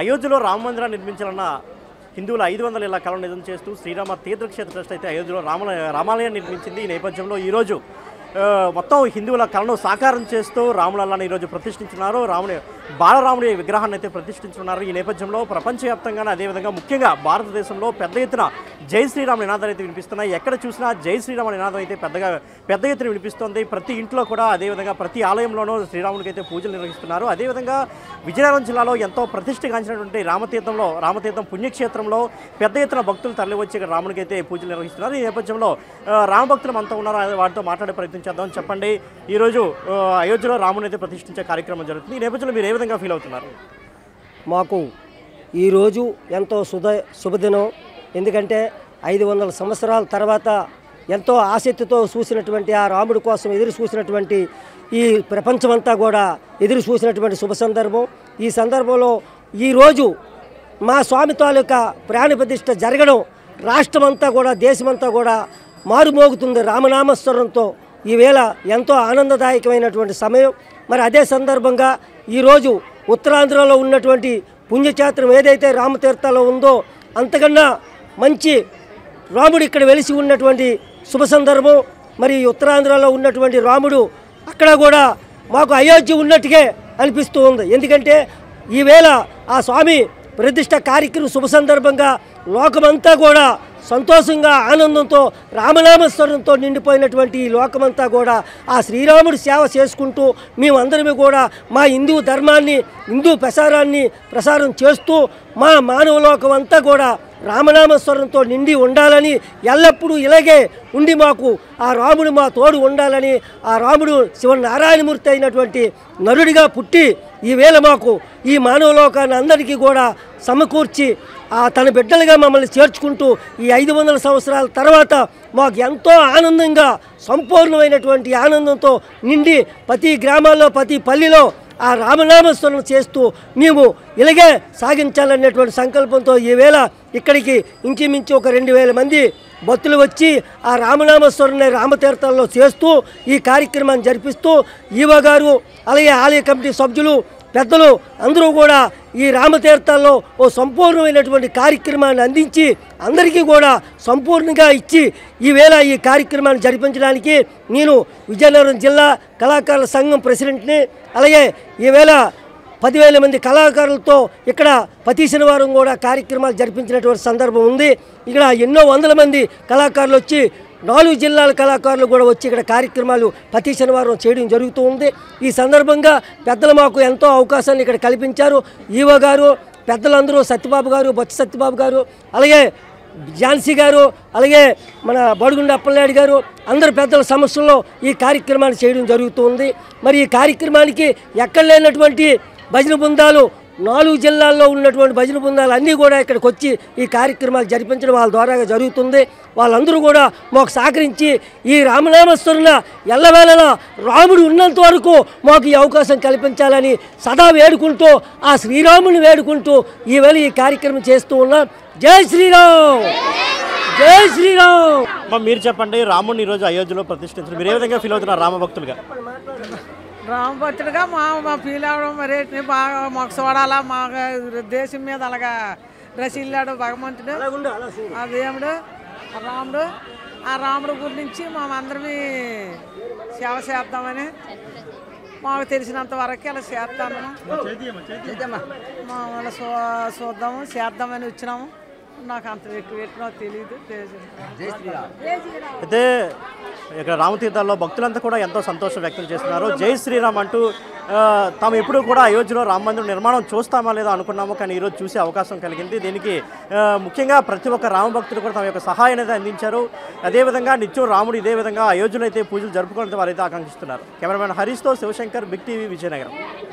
అయోధ్యలో రామ మందిరాన్ని నిర్మించాలన్న హిందువుల ఐదు వందల ఇళ్ల కళను నిజం చేస్తూ శ్రీరామ తీర్థక్షేత్ర ట్రస్ట్ అయితే అయోధ్యలో రామ రామాలయం నిర్మించింది ఈ నేపథ్యంలో ఈరోజు మొత్తం హిందువుల కళను సాకారం చేస్తూ రాములల్లాని ఈరోజు ప్రతిష్ఠించున్నారు రాముని బాలరాముడి విగ్రహాన్ని అయితే ప్రతిష్ఠించనున్నారు ఈ నేపథ్యంలో ప్రపంచవ్యాప్తంగానే అదేవిధంగా ముఖ్యంగా భారతదేశంలో పెద్ద ఎత్తున జై శ్రీరామ నినాదాలు అయితే వినిపిస్తున్నాయి ఎక్కడ చూసినా జై శ్రీరామ నినాదం అయితే పెద్దగా పెద్ద ఎత్తున వినిపిస్తోంది ప్రతి ఇంట్లో కూడా అదేవిధంగా ప్రతి ఆలయంలోనూ శ్రీరామునికి అయితే పూజలు నిర్వహిస్తున్నారు అదేవిధంగా విజయనగరం జిల్లాలో ఎంతో ప్రతిష్ఠగాంచినటువంటి రామతీర్థంలో రామతీర్థం పుణ్యక్షేత్రంలో పెద్ద ఎత్తున భక్తులు తరలివచ్చి ఇక్కడ రామునికి అయితే పూజలు నిర్వహిస్తున్నారు ఈ నేపథ్యంలో రామభక్తులు అంతా ఉన్నారు వాటితో మాట్లాడే ప్రయత్నం చేద్దాం చెప్పండి ఈరోజు అయోధ్యలో రాముని అయితే ప్రతిష్ఠించే కార్యక్రమం జరుగుతుంది ఈ నేపథ్యంలో మీరు విధంగా ఫీల్ అవుతున్నారు మాకు ఈరోజు ఎంతో శుభ శుభదినం ఎందుకంటే ఐదు వందల సంవత్సరాల తర్వాత ఎంతో ఆసక్తితో చూసినటువంటి ఆ రాముడి కోసం ఎదురు చూసినటువంటి ఈ ప్రపంచమంతా కూడా ఎదురు చూసినటువంటి శుభ సందర్భం ఈ సందర్భంలో ఈరోజు మా స్వామి తాలూకా ప్రాణప్రతిష్ట జరగడం రాష్ట్రమంతా కూడా దేశమంతా కూడా మారుమోగుతుంది రామనామస్వరంతో ఈవేళ ఎంతో ఆనందదాయకమైనటువంటి సమయం మరి అదే సందర్భంగా ఈరోజు ఉత్తరాంధ్రలో ఉన్నటువంటి పుణ్యక్షేత్రం ఏదైతే రామతీర్థాల్లో ఉందో అంతకన్నా మంచి రాముడు ఇక్కడ వెలిసి ఉన్నటువంటి శుభ సందర్భం మరి ఉత్తరాంధ్రలో ఉన్నటువంటి రాముడు అక్కడ కూడా మాకు అయోధ్య ఉన్నట్టుగా అనిపిస్తూ ఉంది ఎందుకంటే ఈవేళ ఆ స్వామి ప్రతిష్ట కార్యక్రమం శుభ సందర్భంగా లోకమంతా కూడా సంతోషంగా ఆనందంతో రామనామస్వరంతో నిండిపోయినటువంటి ఈ లోకమంతా కూడా ఆ శ్రీరాముడి సేవ చేసుకుంటూ మేమందరం కూడా మా హిందూ ధర్మాన్ని హిందూ ప్రసారాన్ని ప్రసారం చేస్తూ మా మానవ లోకం అంతా కూడా రామనామస్వరంతో నిండి ఉండాలని ఎల్లప్పుడూ ఇలాగే ఉండి మాకు ఆ రాముడు మా తోడు ఉండాలని ఆ రాముడు శివనారాయణమూర్తి అయినటువంటి నరుడిగా పుట్టి ఈవేళ మాకు ఈ మానవలోకాన్ని అందరికీ కూడా సమకూర్చి ఆ తన బిడ్డలుగా మమ్మల్ని చేర్చుకుంటూ ఈ ఐదు వందల సంవత్సరాల తర్వాత మాకు ఎంతో ఆనందంగా సంపూర్ణమైనటువంటి ఆనందంతో నిండి ప్రతి గ్రామాల్లో ప్రతి పల్లిలో ఆ రామనామస్మరణ చేస్తూ మేము ఇలాగే సాగించాలనేటువంటి సంకల్పంతో ఈవేళ ఇక్కడికి ఇంచుమించు ఒక రెండు వేల మంది భక్తులు వచ్చి ఆ రామనామస్వరుని రామతీర్థాల్లో చేస్తూ ఈ కార్యక్రమాన్ని జరిపిస్తూ ఈవో గారు అలాగే ఆలయ కమిటీ సభ్యులు పెద్దలు అందరూ కూడా ఈ రామతీర్థాల్లో ఓ సంపూర్ణమైనటువంటి కార్యక్రమాన్ని అందించి అందరికీ కూడా సంపూర్ణంగా ఇచ్చి ఈవేళ ఈ కార్యక్రమాన్ని జరిపించడానికి నేను విజయనగరం జిల్లా కళాకారుల సంఘం ప్రెసిడెంట్ని అలాగే ఈవేళ పదివేల మంది కళాకారులతో ఇక్కడ ప్రతి శనివారం కూడా కార్యక్రమాలు జరిపించినటువంటి సందర్భం ఉంది ఇక్కడ ఎన్నో వందల మంది కళాకారులు వచ్చి నాలుగు జిల్లాల కళాకారులు కూడా వచ్చి ఇక్కడ కార్యక్రమాలు ప్రతి శనివారం చేయడం జరుగుతూ ఉంది ఈ సందర్భంగా పెద్దలు మాకు ఎంతో అవకాశాన్ని ఇక్కడ కల్పించారు ఈవో గారు పెద్దలందరూ సత్యబాబు గారు బొత్స సత్యబాబు గారు అలాగే ఝాన్సీ గారు అలాగే మన బడుగుండ అప్పలనాయుడు గారు అందరు పెద్దల సమస్యల్లో ఈ కార్యక్రమాన్ని చేయడం జరుగుతుంది మరి ఈ కార్యక్రమానికి ఎక్కడ లేనటువంటి భజన బృందాలు నాలుగు జిల్లాల్లో ఉన్నటువంటి భజన బృందాలు అన్నీ కూడా ఇక్కడికి వచ్చి ఈ కార్యక్రమాలు జరిపించడం వాళ్ళ ద్వారా జరుగుతుంది వాళ్ళందరూ కూడా మాకు సహకరించి ఈ రామనామస్మరణ ఎల్లవేళలా రాముడు ఉన్నంత వరకు మాకు ఈ అవకాశం కల్పించాలని సదా వేడుకుంటూ ఆ శ్రీరాముని వేడుకుంటూ ఈవేళ ఈ కార్యక్రమం చేస్తూ ఉన్నాం జై శ్రీరామ్ జై శ్రీరామ్ మీరు చెప్పండి రాముడిని ఈరోజు అయోధ్యలో ప్రతిష్ఠించారు మీరు ఏ విధంగా ఫీల్ అవుతున్నారు రామభక్తులుగా రామభక్తుడిగా మా మా ఫీల్ అవడం మరి బాగా మాకు చూడాలా మా దేశం మీద అలాగా రసిల్లాడు భగవంతుడు ఆ దేవుడు రాముడు ఆ రాముడు గురించి మేమందరమీ సేవ చేద్దామని మాకు తెలిసినంత వరకు ఇలా చేస్తాము మేము చూ చూద్దాము చేద్దామని వచ్చినాము నాకు అంత ఎక్కువ ఎట్టినో తెలియదు అయితే ఇక్కడ రామతీర్థాల్లో భక్తులంతా కూడా ఎంతో సంతోషం వ్యక్తం చేస్తున్నారు జై శ్రీరామ్ అంటూ తాము ఎప్పుడూ కూడా అయోధ్యలో రామ మందిరం నిర్మాణం చూస్తామా లేదా అనుకున్నాము కానీ ఈరోజు చూసే అవకాశం కలిగింది దీనికి ముఖ్యంగా ప్రతి ఒక్క భక్తులు కూడా తమ యొక్క సహాయం అయితే అందించారు అదేవిధంగా నిత్యం రాముడు ఇదే విధంగా అయోధ్యలో అయితే పూజలు జరుపుకోవడం వారైతే ఆకాంక్షిస్తున్నారు కెమెరామెన్ హరీష్తో శివశంకర్ బిగ్ టీవీ విజయనగరం